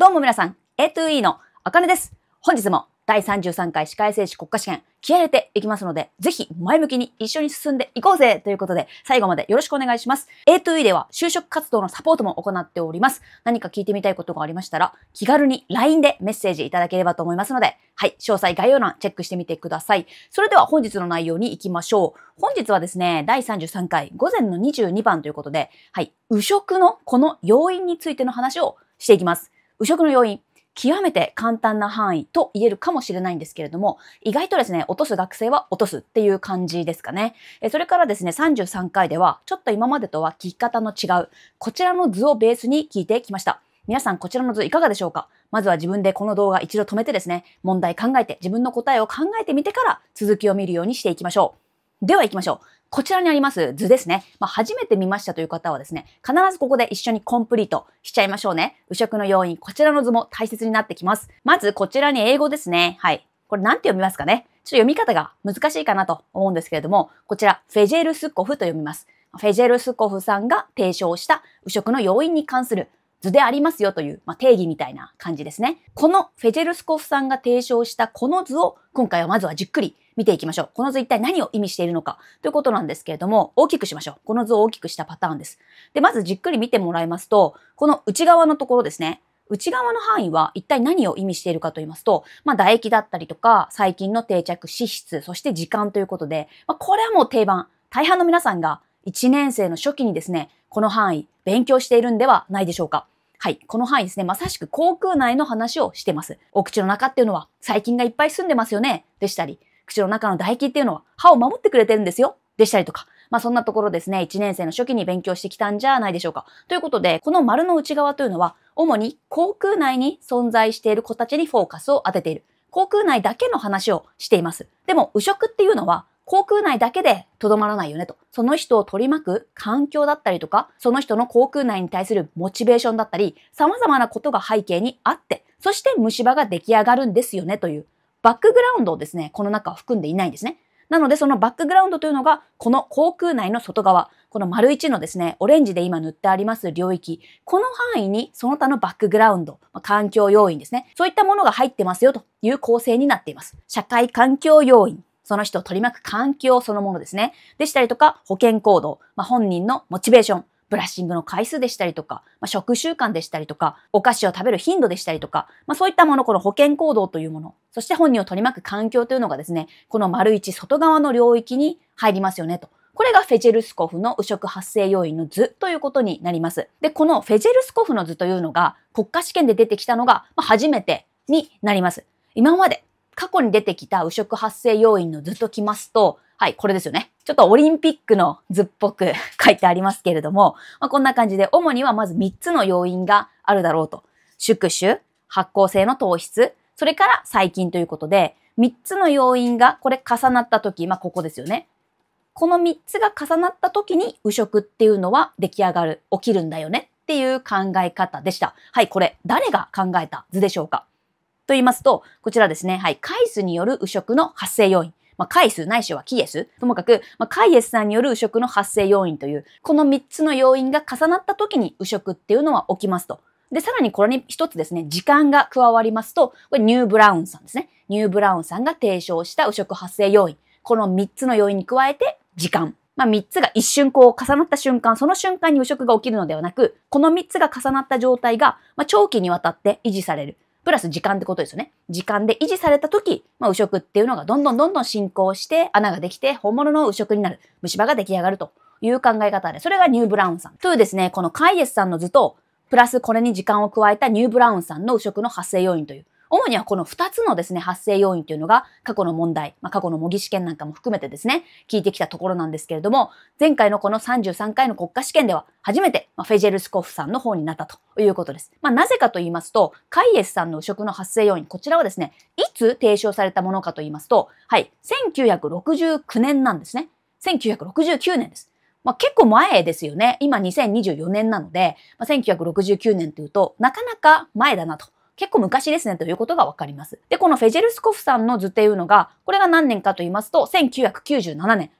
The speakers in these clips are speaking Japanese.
どうも皆さん、A2E のあかねです。本日も第33回歯科衛生士国家試験気合入れていきますので、ぜひ前向きに一緒に進んでいこうぜということで、最後までよろしくお願いします。A2E では就職活動のサポートも行っております。何か聞いてみたいことがありましたら、気軽に LINE でメッセージいただければと思いますので、はい、詳細概要欄チェックしてみてください。それでは本日の内容に行きましょう。本日はですね、第33回午前の22番ということで、はい、右食のこの要因についての話をしていきます。右食の要因、極めて簡単な範囲と言えるかもしれないんですけれども、意外とですね、落とす学生は落とすっていう感じですかね。それからですね、33回では、ちょっと今までとは聞き方の違う、こちらの図をベースに聞いてきました。皆さんこちらの図いかがでしょうかまずは自分でこの動画一度止めてですね、問題考えて、自分の答えを考えてみてから続きを見るようにしていきましょう。では行きましょう。こちらにあります図ですね。まあ、初めて見ましたという方はですね、必ずここで一緒にコンプリートしちゃいましょうね。右色の要因、こちらの図も大切になってきます。まず、こちらに英語ですね。はい。これ何て読みますかねちょっと読み方が難しいかなと思うんですけれども、こちら、フェジェルスコフと読みます。フェジェルスコフさんが提唱した右色の要因に関する図でありますよという、まあ、定義みたいな感じですね。このフェジェルスコフさんが提唱したこの図を今回はまずはじっくり見ていきましょう。この図一体何を意味しているのかということなんですけれども、大きくしましょう。この図を大きくしたパターンです。で、まずじっくり見てもらいますと、この内側のところですね。内側の範囲は一体何を意味しているかと言いますと、まあ、唾液だったりとか、細菌の定着、脂質、そして時間ということで、まあ、これはもう定番。大半の皆さんが1年生の初期にですね、この範囲、勉強しているんではないでしょうか。はい。この範囲ですね。まさしく口腔内の話をしてます。お口の中っていうのは細菌がいっぱい住んでますよね。でしたり、口の中の唾液っていうのは歯を守ってくれてるんですよ。でしたりとか。まあそんなところですね。1年生の初期に勉強してきたんじゃないでしょうか。ということで、この丸の内側というのは、主に口腔内に存在している子たちにフォーカスを当てている。口腔内だけの話をしています。でも、右食っていうのは、航空内だけでとどまらないよねと。その人を取り巻く環境だったりとか、その人の航空内に対するモチベーションだったり、様々なことが背景にあって、そして虫歯が出来上がるんですよねという、バックグラウンドをですね、この中は含んでいないんですね。なのでそのバックグラウンドというのが、この航空内の外側、この丸1のですね、オレンジで今塗ってあります領域、この範囲にその他のバックグラウンド、環境要因ですね、そういったものが入ってますよという構成になっています。社会環境要因、その人を取り巻く環境そのものですね。でしたりとか、保険行動、まあ、本人のモチベーション、ブラッシングの回数でしたりとか、まあ、食習慣でしたりとか、お菓子を食べる頻度でしたりとか、まあ、そういったもの、この保険行動というもの、そして本人を取り巻く環境というのがですね、この丸一外側の領域に入りますよねと。これがフェジェルスコフの右食発生要因の図ということになります。で、このフェジェルスコフの図というのが国家試験で出てきたのが初めてになります。今まで過去に出てきた右食発生要因の図ときますと、はい、これですよね。ちょっとオリンピックの図っぽく書いてありますけれども、まあ、こんな感じで、主にはまず3つの要因があるだろうと。宿主、発酵性の糖質、それから細菌ということで、3つの要因がこれ重なった時、まあ、ここですよね。この3つが重なった時に右食っていうのは出来上がる、起きるんだよねっていう考え方でした。はい、これ誰が考えた図でしょうかと言いますと、こちらですね、はい、カイスによる右食の発生要因。まあ、カイスないしはキエス。ともかく、まあ、カイエスさんによる右食の発生要因という、この3つの要因が重なった時に右食っていうのは起きますと。で、さらにこれに一つですね、時間が加わりますと、これニューブラウンさんですね。ニューブラウンさんが提唱した右食発生要因。この3つの要因に加えて、時間。まあ、3つが一瞬こう重なった瞬間、その瞬間に右食が起きるのではなく、この3つが重なった状態が、まあ、長期にわたって維持される。プラス時間ってことですよね。時間で維持された時、まあ、右食っていうのがどんどんどんどん進行して穴ができて本物の右食になる虫歯が出来上がるという考え方で、それがニューブラウンさん。というですね、このカイエスさんの図と、プラスこれに時間を加えたニューブラウンさんの右食の発生要因という、主にはこの2つのですね、発生要因というのが過去の問題、まあ、過去の模擬試験なんかも含めてですね、聞いてきたところなんですけれども、前回のこの33回の国家試験では初めて、フェジェルスコフさんの方になったということです。まあ、なぜかと言いますと、カイエスさんの汚職の発生要因、こちらはですね、いつ提唱されたものかと言いますと、はい、1969年なんですね。1969年です。まあ、結構前ですよね。今2024年なので、まあ、1969年というとなかなか前だなと結構昔ですねということがわかります。で、このフェジェルスコフさんの図っていうのが、これが何年かと言いますと、1997年。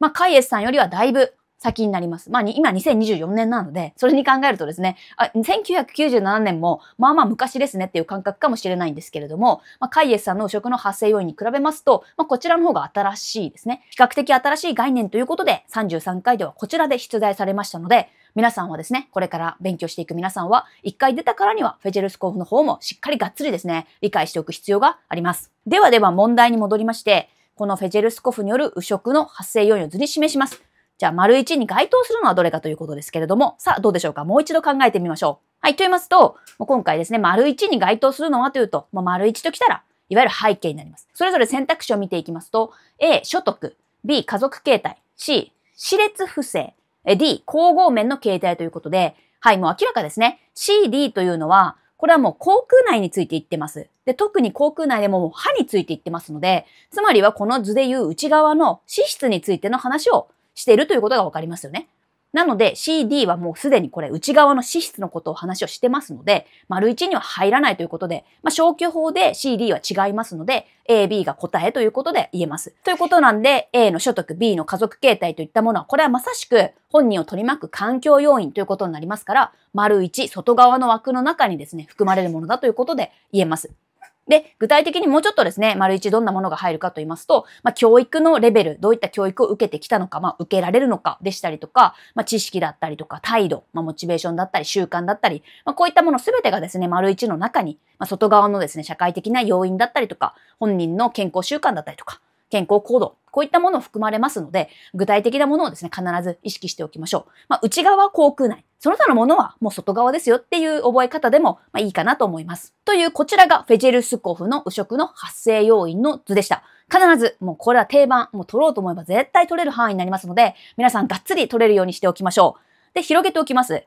まあ、カイエスさんよりはだいぶ先になります。まあ、今2024年なので、それに考えるとですね、あ1997年も、まあまあ昔ですねっていう感覚かもしれないんですけれども、まあ、カイエスさんの右翼の発生要因に比べますと、まあ、こちらの方が新しいですね。比較的新しい概念ということで、33回ではこちらで出題されましたので、皆さんはですね、これから勉強していく皆さんは、一回出たからにはフェジェルスコフの方もしっかりがっつりですね、理解しておく必要があります。ではでは問題に戻りまして、このフェジェルスコフによる右食の発生要因を図に示します。じゃあ、丸1に該当するのはどれかということですけれども、さあ、どうでしょうかもう一度考えてみましょう。はい、と言いますと、もう今回ですね、丸1に該当するのはというと、もう丸1ときたら、いわゆる背景になります。それぞれ選択肢を見ていきますと、A、所得、B、家族形態、C、私列不正、D、光合面の形態ということで、はい、もう明らかですね。CD というのは、これはもう口腔内について言ってます。で、特に口腔内でも歯について言ってますので、つまりはこの図でいう内側の脂質についての話をしているということがわかりますよね。なので CD はもうすでにこれ内側の脂質のことを話をしてますので、丸1には入らないということで、まあ、消去法で CD は違いますので、A、B が答えということで言えます。ということなんで、A の所得、B の家族形態といったものは、これはまさしく本人を取り巻く環境要因ということになりますから、丸1、外側の枠の中にですね、含まれるものだということで言えます。で、具体的にもうちょっとですね、丸一どんなものが入るかと言いますと、まあ、教育のレベル、どういった教育を受けてきたのか、まあ、受けられるのかでしたりとか、まあ、知識だったりとか、態度、まあ、モチベーションだったり、習慣だったり、まあ、こういったもの全てがですね、丸一の中に、まあ、外側のですね、社会的な要因だったりとか、本人の健康習慣だったりとか、健康行動、こういったもの含まれますので、具体的なものをですね、必ず意識しておきましょう。まあ、内側は口腔内、その他のものはもう外側ですよっていう覚え方でも、まあ、いいかなと思います。という、こちらがフェジェルスコフの右食の発生要因の図でした。必ず、もうこれは定番、もう取ろうと思えば絶対取れる範囲になりますので、皆さんがっつり取れるようにしておきましょう。で、広げておきます。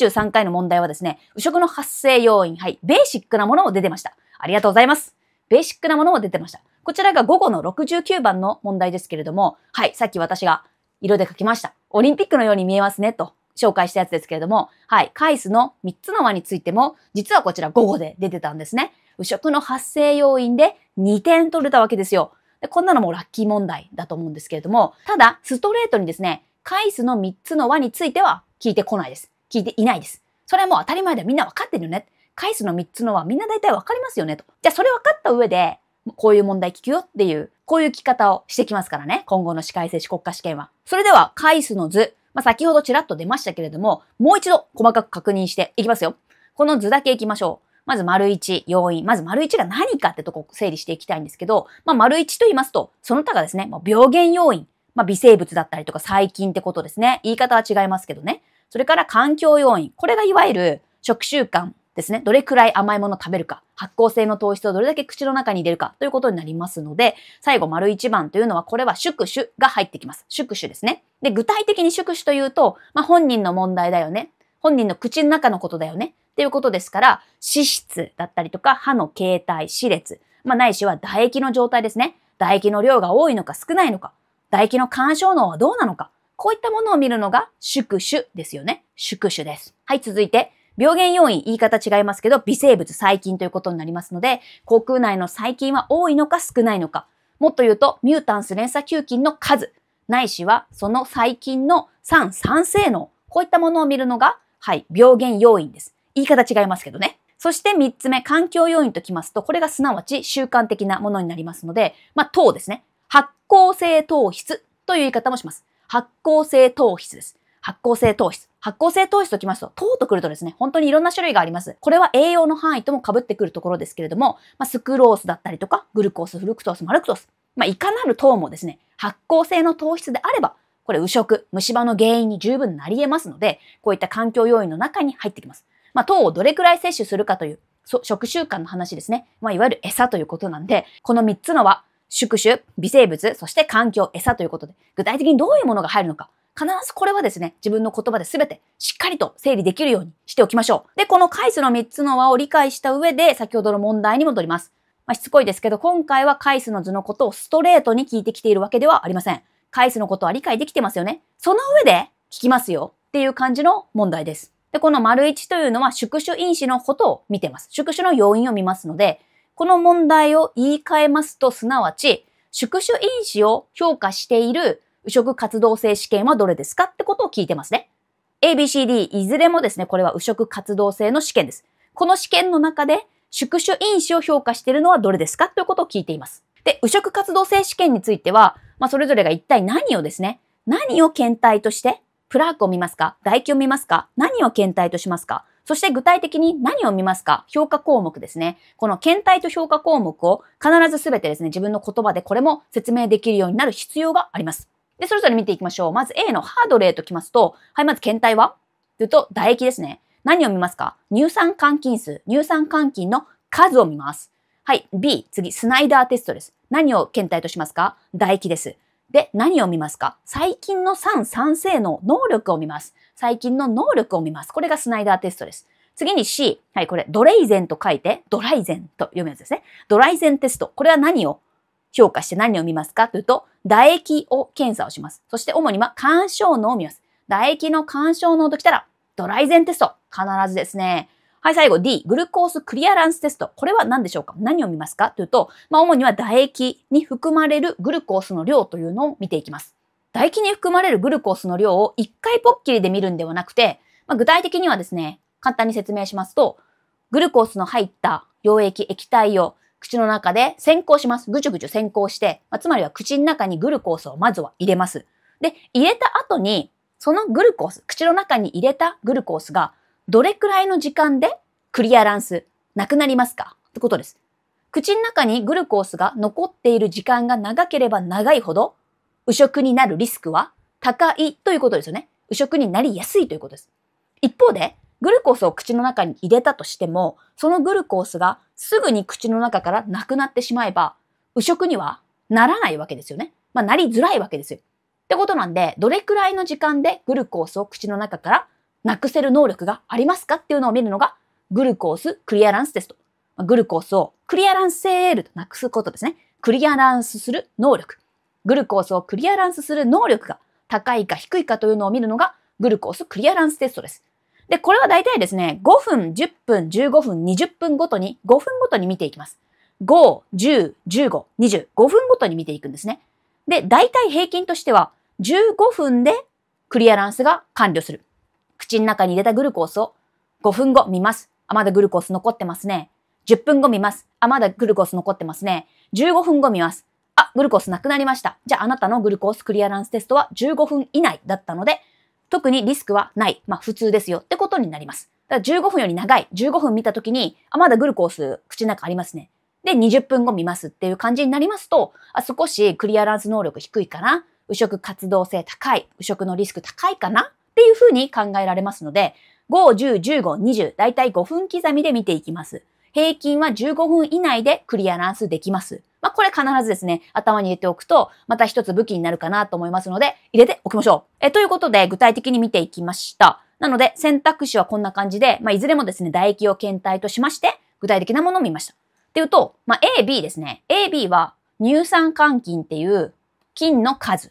33回の問題はですね、右食の発生要因、はい、ベーシックなものも出てました。ありがとうございます。ベーシックなものも出てました。こちらが午後の69番の問題ですけれども、はい、さっき私が色で書きました。オリンピックのように見えますね、と紹介したやつですけれども、はい、カイスの3つの輪についても、実はこちら午後で出てたんですね。右食の発生要因で2点取れたわけですよ。でこんなのもラッキー問題だと思うんですけれども、ただ、ストレートにですね、カイスの3つの輪については聞いてこないです。聞いていないです。それはもう当たり前だよ。みんな分かってるよね。カイスの3つの輪、みんな大体分かりますよね。と。じゃあ、それ分かった上で、こういう問題聞くよっていう、こういう聞き方をしてきますからね。今後の歯科衛生士国家試験は。それでは、回数の図。まあ、先ほどちらっと出ましたけれども、もう一度細かく確認していきますよ。この図だけいきましょう。まず、丸1、要因。まず、丸1が何かってとこ整理していきたいんですけど、まあ、丸1と言いますと、その他がですね、まあ、病原要因。まあ、微生物だったりとか細菌ってことですね。言い方は違いますけどね。それから環境要因。これがいわゆる食習慣、ですね、どれくらい甘いものを食べるか、発酵性の糖質をどれだけ口の中に入れるかということになりますので、最後、丸一番というのは、これは宿主が入ってきます。宿主ですね。で、具体的に宿主というと、まあ、本人の問題だよね。本人の口の中のことだよね。っていうことですから、脂質だったりとか、歯の形態、歯列、まあ、ないしは唾液の状態ですね。唾液の量が多いのか少ないのか、唾液の干渉能はどうなのか、こういったものを見るのが宿主ですよね。宿主です。はい、続いて、病原要因、言い方違いますけど、微生物、細菌ということになりますので、口腔内の細菌は多いのか少ないのか、もっと言うと、ミュータンス連鎖球菌の数、ないしはその細菌の酸、酸性能、こういったものを見るのが、はい、病原要因です。言い方違いますけどね。そして3つ目、環境要因ときますと、これがすなわち習慣的なものになりますので、まあ、糖ですね。発酵性糖質という言い方もします。発酵性糖質です。発酵性糖質。発酵性糖質ときますと、糖とくるとですね、本当にいろんな種類があります。これは栄養の範囲とも被ってくるところですけれども、まあ、スクロースだったりとか、グルコース、フルクトース、マルクトース。まあ、いかなる糖もですね、発酵性の糖質であれば、これ、右食、虫歯の原因に十分なり得ますので、こういった環境要因の中に入ってきます。まあ、糖をどれくらい摂取するかという、食習慣の話ですね。まあ、いわゆる餌ということなんで、この3つのは、宿主、微生物、そして環境、餌ということで、具体的にどういうものが入るのか、必ずこれはですね、自分の言葉で全てしっかりと整理できるようにしておきましょう。で、この回数の3つの輪を理解した上で、先ほどの問題に戻ります。まあ、しつこいですけど、今回はカイスの図のことをストレートに聞いてきているわけではありません。回数のことは理解できてますよね。その上で聞きますよっていう感じの問題です。で、この丸1というのは宿主因子のことを見てます。宿主の要因を見ますので、この問題を言い換えますと、すなわち、宿主因子を評価している右食活動性試験はどれですかってことを聞いてますね。ABCD いずれもですね、これは右食活動性の試験です。この試験の中で宿主因子を評価しているのはどれですかということを聞いています。で、右食活動性試験については、まあ、それぞれが一体何をですね、何を検体として、プラークを見ますか唾液を見ますか何を検体としますかそして具体的に何を見ますか評価項目ですね。この検体と評価項目を必ずすべてですね、自分の言葉でこれも説明できるようになる必要があります。で、それぞれ見ていきましょう。まず A のハード例ときますと、はい、まず検体はいうと唾液ですね。何を見ますか乳酸換金数、乳酸換金の数を見ます。はい、B、次、スナイダーテストです。何を検体としますか唾液です。で、何を見ますか細菌の酸、酸性の能力を見ます。細菌の能力を見ます。これがスナイダーテストです。次に C。はい、これ、ドレイゼンと書いて、ドライゼンと読むやつですね。ドライゼンテスト。これは何を評価して何を見ますかというと、唾液を検査をします。そして主には干渉能を見ます。唾液の干渉能ときたら、ドライゼンテスト。必ずですね。はい、最後 D、グルコースクリアランステスト。これは何でしょうか何を見ますかというと、まあ、主には唾液に含まれるグルコースの量というのを見ていきます。唾液に含まれるグルコースの量を一回ポッキリで見るんではなくて、まあ、具体的にはですね、簡単に説明しますと、グルコースの入った溶液、液体を口の中で先行します。ぐちゅぐちゅ先行して、まあ、つまりは口の中にグルコースをまずは入れます。で、入れた後に、そのグルコース、口の中に入れたグルコースが、どれくらいの時間でクリアランス、なくなりますかってことです。口の中にグルコースが残っている時間が長ければ長いほど、右食になるリスクは高いということですよね。右食になりやすいということです。一方で、グルコースを口の中に入れたとしても、そのグルコースがすぐに口の中からなくなってしまえば、右食にはならないわけですよね。まあ、なりづらいわけですよ。ってことなんで、どれくらいの時間でグルコースを口の中からなくせる能力がありますかっていうのを見るのが、グルコースクリアランステスト。グルコースをクリアランスセールとなくすことですね。クリアランスする能力。グルコースをクリアランスする能力が高いか低いかというのを見るのが、グルコースクリアランステストです。で、これは大体ですね、5分、10分、15分、20分ごとに、5分ごとに見ていきます。5、10、15、20、5分ごとに見ていくんですね。で、大体平均としては、15分でクリアランスが完了する。口の中に入れたグルコースを5分後見ます。あ、まだグルコース残ってますね。10分後見ます。あ、まだグルコース残ってますね。15分後見ます。あ、グルコースなくなりました。じゃああなたのグルコースクリアランステストは15分以内だったので、特にリスクはない。まあ普通ですよってことになります。だから15分より長い。15分見たときに、あ、まだグルコース口の中ありますね。で、20分後見ますっていう感じになりますと、あ少しクリアランス能力低いかな。右食活動性高い。右食のリスク高いかなっていうふうに考えられますので、5、10、15、20、だいたい5分刻みで見ていきます。平均は15分以内でクリアランスできます。まあ、これ必ずですね、頭に入れておくと、また一つ武器になるかなと思いますので、入れておきましょう。えということで、具体的に見ていきました。なので、選択肢はこんな感じで、まあ、いずれもですね、唾液を検体としまして、具体的なものを見ました。っていうと、まあ、A、B ですね。A、B は、乳酸換菌っていう菌の数。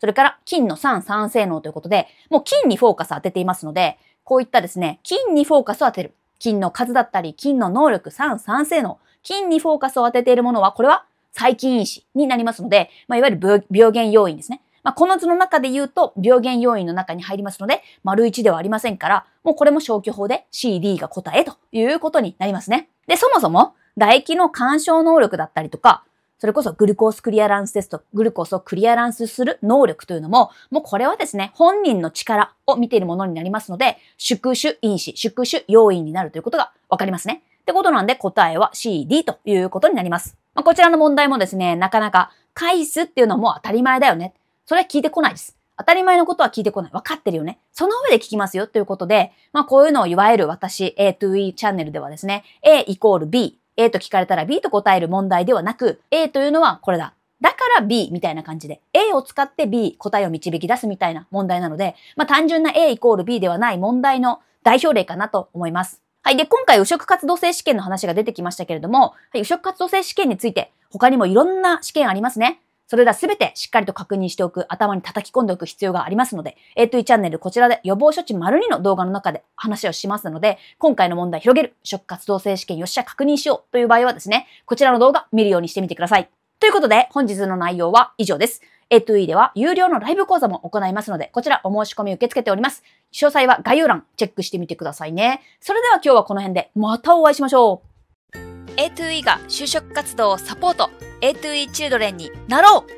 それから、菌の酸酸性能ということで、もう菌にフォーカス当てていますので、こういったですね、菌にフォーカスを当てる。菌の数だったり、菌の能力、酸、酸性能、菌にフォーカスを当てているものは、これは細菌因子になりますので、まあ、いわゆる病原要因ですね。まあ、この図の中で言うと、病原要因の中に入りますので、丸1ではありませんから、もうこれも消去法で CD が答えということになりますね。で、そもそも、唾液の干渉能力だったりとか、それこそグルコースクリアランステスト、グルコースをクリアランスする能力というのも、もうこれはですね、本人の力を見ているものになりますので、宿主因子、宿主要因になるということがわかりますね。ってことなんで答えは CD ということになります。まあ、こちらの問題もですね、なかなか返すっていうのはもう当たり前だよね。それは聞いてこないです。当たり前のことは聞いてこない。分かってるよね。その上で聞きますよということで、まあこういうのをいわゆる私 A to E チャンネルではですね、A イコール B A と聞かれたら B と答える問題ではなく、A というのはこれだ。だから B みたいな感じで、A を使って B 答えを導き出すみたいな問題なので、まあ単純な A イコール B ではない問題の代表例かなと思います。はい。で、今回、右職活動性試験の話が出てきましたけれども、はい、右職活動性試験について、他にもいろんな試験ありますね。それらすべてしっかりと確認しておく、頭に叩き込んでおく必要がありますので、A2 e チャンネルこちらで予防処置丸2の動画の中で話をしますので、今回の問題広げる、食活動性試験よっしゃ確認しようという場合はですね、こちらの動画見るようにしてみてください。ということで、本日の内容は以上です。A2E では有料のライブ講座も行いますので、こちらお申し込み受け付けております。詳細は概要欄チェックしてみてくださいね。それでは今日はこの辺でまたお会いしましょう。A2E が就職活動をサポート。A2E チュードレンになろう